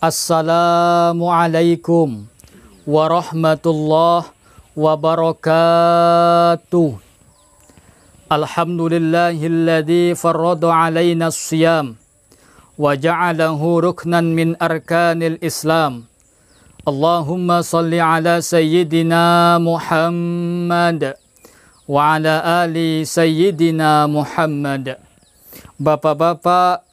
Assalamualaikum warahmatullahi wabarakatuh. Alhamdulillahilladzi farrada alaina as-siyam wa ja'alahu ruknan min arkanil Islam. Allahumma salli ala sayyidina Muhammad wa ala ali sayyidina Muhammad. Bapak-bapak,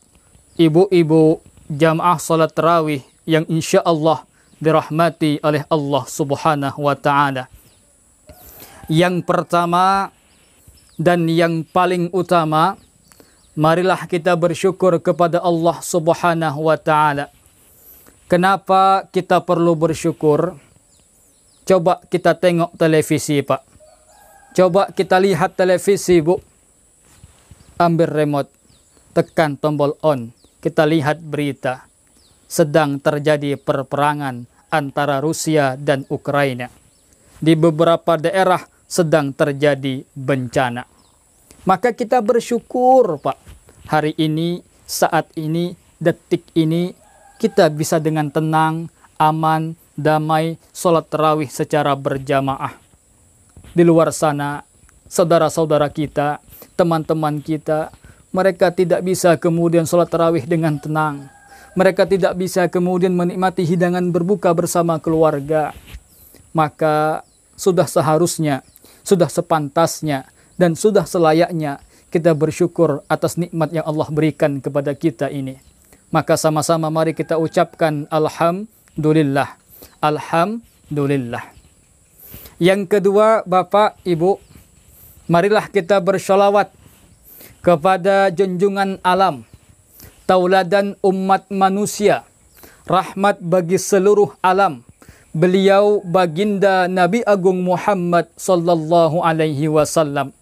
ibu-ibu, jamaah salat tarawih yang insya Allah dirahmati oleh Allah subhanahu wa ta'ala. Yang pertama dan yang paling utama, marilah kita bersyukur kepada Allah subhanahu wa ta'ala. Kenapa kita perlu bersyukur? Coba kita tengok televisi, Pak. Coba kita lihat televisi, Bu. Ambil remote, tekan tombol on kita lihat berita sedang terjadi perperangan antara Rusia dan Ukraina. Di beberapa daerah sedang terjadi bencana. Maka kita bersyukur, Pak. Hari ini, saat ini, detik ini kita bisa dengan tenang, aman, damai sholat terawih secara berjamaah. Di luar sana, saudara-saudara kita, teman-teman kita, mereka tidak bisa kemudian sholat tarawih dengan tenang. Mereka tidak bisa kemudian menikmati hidangan berbuka bersama keluarga. Maka sudah seharusnya, sudah sepantasnya, dan sudah selayaknya kita bersyukur atas nikmat yang Allah berikan kepada kita ini. Maka sama-sama mari kita ucapkan Alhamdulillah. Alhamdulillah. Yang kedua, Bapak, Ibu, marilah kita bersholawat kepada junjungan alam, tauladan umat manusia, rahmat bagi seluruh alam. Beliau baginda Nabi Agung Muhammad sallallahu alaihi wasallam.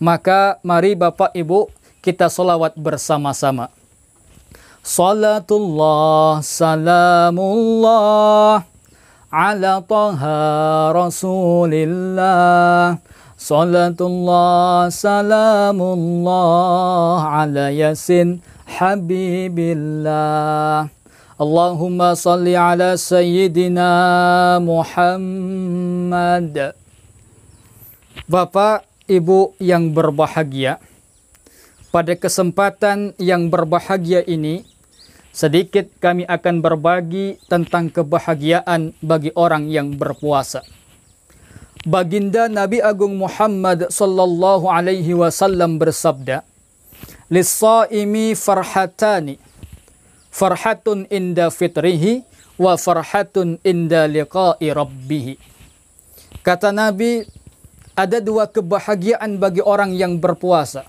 Maka mari Bapak Ibu kita solawat bersama-sama. Salatullah salamullah ala taha rasulillah Salatullah salamullah ala yasin habibillah Allahumma salli ala sayyidina Muhammad Bapak, Ibu yang berbahagia Pada kesempatan yang berbahagia ini Sedikit kami akan berbagi tentang kebahagiaan bagi orang yang berpuasa Baginda Nabi Agung Muhammad sallallahu alaihi wasallam bersabda, lis farhatani. Farhatun inda fitrihi wa farhatun inda liqa'i rabbih." Kata Nabi, ada dua kebahagiaan bagi orang yang berpuasa.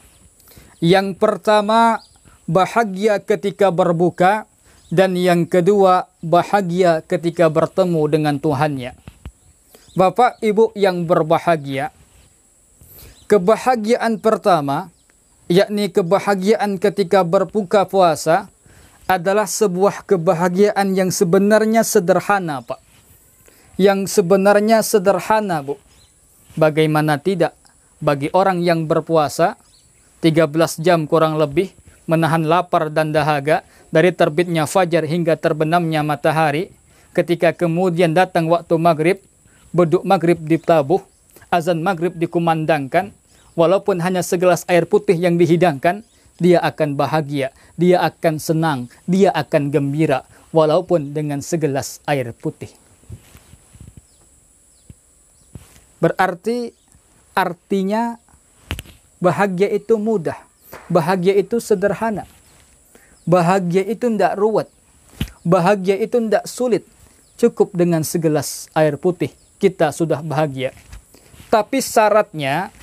Yang pertama, bahagia ketika berbuka dan yang kedua, bahagia ketika bertemu dengan Tuhannya. Bapak Ibu yang berbahagia, kebahagiaan pertama, yakni kebahagiaan ketika berbuka puasa, adalah sebuah kebahagiaan yang sebenarnya sederhana, Pak. Yang sebenarnya sederhana, Bu. Bagaimana tidak bagi orang yang berpuasa 13 jam kurang lebih menahan lapar dan dahaga dari terbitnya fajar hingga terbenamnya matahari ketika kemudian datang waktu maghrib beduk maghrib ditabuh, azan maghrib dikumandangkan, walaupun hanya segelas air putih yang dihidangkan, dia akan bahagia, dia akan senang, dia akan gembira, walaupun dengan segelas air putih. Berarti artinya bahagia itu mudah, bahagia itu sederhana, bahagia itu tidak ruwet, bahagia itu tidak sulit, cukup dengan segelas air putih kita sudah bahagia. Tapi syaratnya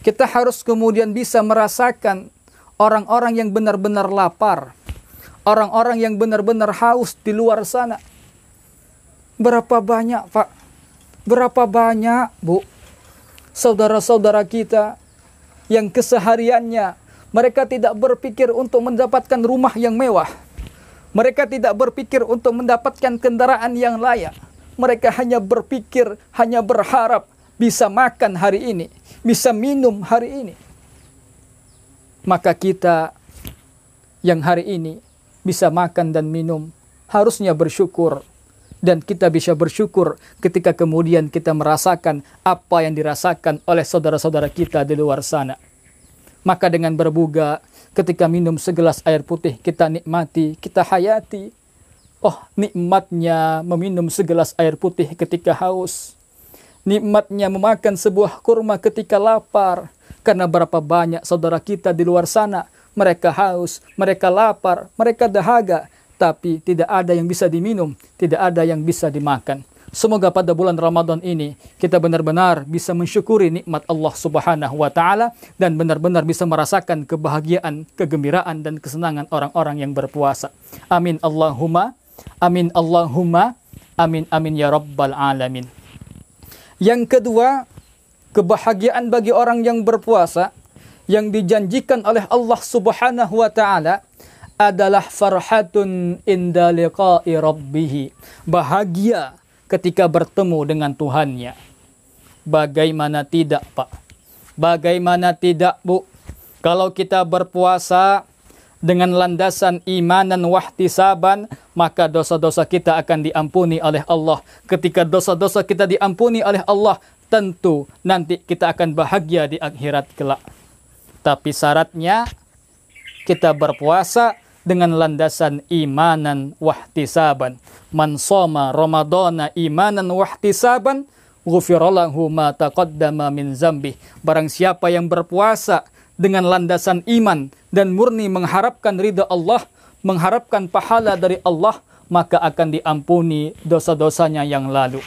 kita harus kemudian bisa merasakan orang-orang yang benar-benar lapar, orang-orang yang benar-benar haus di luar sana. Berapa banyak, Pak? Berapa banyak, Bu? Saudara-saudara kita yang kesehariannya mereka tidak berpikir untuk mendapatkan rumah yang mewah. Mereka tidak berpikir untuk mendapatkan kendaraan yang layak mereka hanya berpikir, hanya berharap bisa makan hari ini, bisa minum hari ini. Maka kita yang hari ini bisa makan dan minum harusnya bersyukur dan kita bisa bersyukur ketika kemudian kita merasakan apa yang dirasakan oleh saudara-saudara kita di luar sana. Maka dengan berbuga ketika minum segelas air putih kita nikmati, kita hayati, Oh, nikmatnya meminum segelas air putih ketika haus. Nikmatnya memakan sebuah kurma ketika lapar. Karena berapa banyak saudara kita di luar sana, mereka haus, mereka lapar, mereka dahaga, tapi tidak ada yang bisa diminum, tidak ada yang bisa dimakan. Semoga pada bulan Ramadan ini kita benar-benar bisa mensyukuri nikmat Allah Subhanahu wa taala dan benar-benar bisa merasakan kebahagiaan, kegembiraan dan kesenangan orang-orang yang berpuasa. Amin Allahumma Amin Allahumma amin amin ya rabbal alamin. Yang kedua, kebahagiaan bagi orang yang berpuasa yang dijanjikan oleh Allah Subhanahu wa taala adalah farhatun inda liqa'i rabbih. Bahagia ketika bertemu dengan Tuhannya. Bagaimana tidak, Pak? Bagaimana tidak, Bu? Kalau kita berpuasa, dengan landasan iman imanan wahtisaban maka dosa-dosa kita akan diampuni oleh Allah ketika dosa-dosa kita diampuni oleh Allah tentu nanti kita akan bahagia di akhirat kelak tapi syaratnya kita berpuasa dengan landasan imanan wahtisaban man soma ramadana imanan wahtisaban ghufiralahu ma taqaddama min zambih barang siapa yang berpuasa dengan landasan iman dan murni mengharapkan ridha Allah, mengharapkan pahala dari Allah, maka akan diampuni dosa-dosanya yang lalu.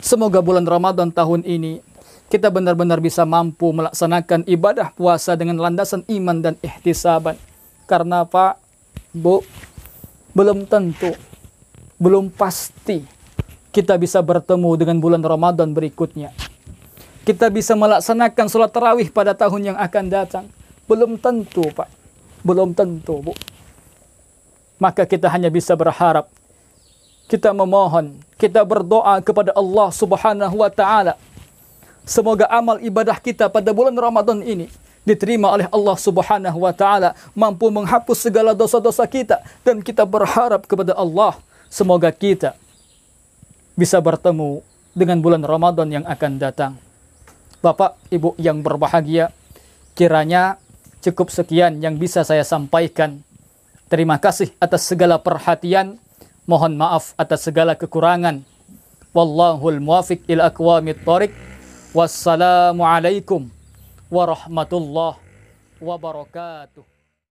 Semoga bulan Ramadan tahun ini kita benar-benar bisa mampu melaksanakan ibadah puasa dengan landasan iman dan ihtisaban. Karena Pak, Bu, belum tentu, belum pasti kita bisa bertemu dengan bulan Ramadan berikutnya kita bisa melaksanakan sholat tarawih pada tahun yang akan datang? Belum tentu, Pak. Belum tentu, Bu. Maka kita hanya bisa berharap. Kita memohon, kita berdoa kepada Allah Subhanahu wa taala. Semoga amal ibadah kita pada bulan Ramadan ini diterima oleh Allah Subhanahu wa taala, mampu menghapus segala dosa-dosa kita dan kita berharap kepada Allah semoga kita bisa bertemu dengan bulan Ramadan yang akan datang. Bapak Ibu yang berbahagia, kiranya cukup sekian yang bisa saya sampaikan. Terima kasih atas segala perhatian. Mohon maaf atas segala kekurangan. Wallahul muwafiq il aqwamit thoriq. Wassalamualaikum warahmatullahi wabarakatuh.